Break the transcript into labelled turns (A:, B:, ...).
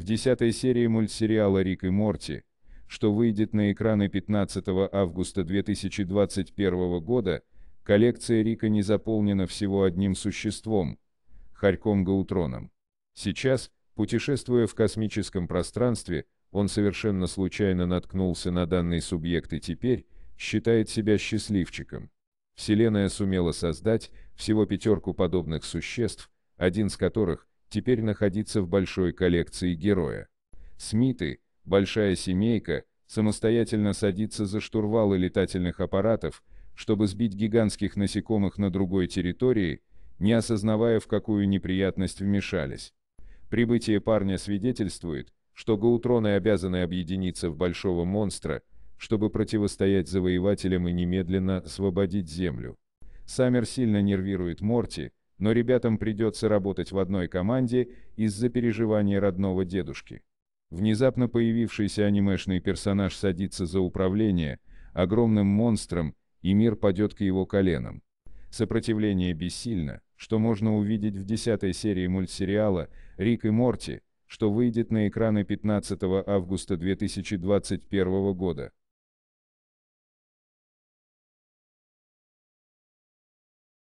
A: В десятой серии мультсериала «Рик и Морти», что выйдет на экраны 15 августа 2021 года, коллекция Рика не заполнена всего одним существом – Харьком Гаутроном. Сейчас, путешествуя в космическом пространстве, он совершенно случайно наткнулся на данный субъект и теперь считает себя счастливчиком. Вселенная сумела создать всего пятерку подобных существ, один из которых теперь находиться в большой коллекции героя. Смиты, большая семейка, самостоятельно садится за штурвалы летательных аппаратов, чтобы сбить гигантских насекомых на другой территории, не осознавая в какую неприятность вмешались. Прибытие парня свидетельствует, что Гаутроны обязаны объединиться в большого монстра, чтобы противостоять завоевателям и немедленно освободить Землю. Саммер сильно нервирует Морти, но ребятам придется работать в одной команде из-за переживания родного дедушки. Внезапно появившийся анимешный персонаж садится за управление огромным монстром, и мир падет к его коленам. Сопротивление бессильно, что можно увидеть в десятой серии мультсериала «Рик и Морти», что выйдет на экраны 15 августа 2021 года.